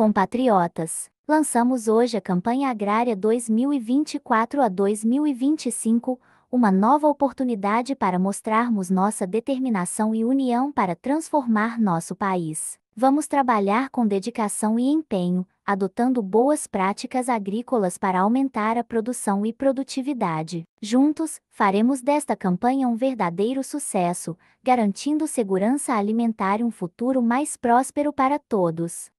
compatriotas, lançamos hoje a campanha agrária 2024 a 2025, uma nova oportunidade para mostrarmos nossa determinação e união para transformar nosso país. Vamos trabalhar com dedicação e empenho, adotando boas práticas agrícolas para aumentar a produção e produtividade. Juntos, faremos desta campanha um verdadeiro sucesso, garantindo segurança alimentar e um futuro mais próspero para todos.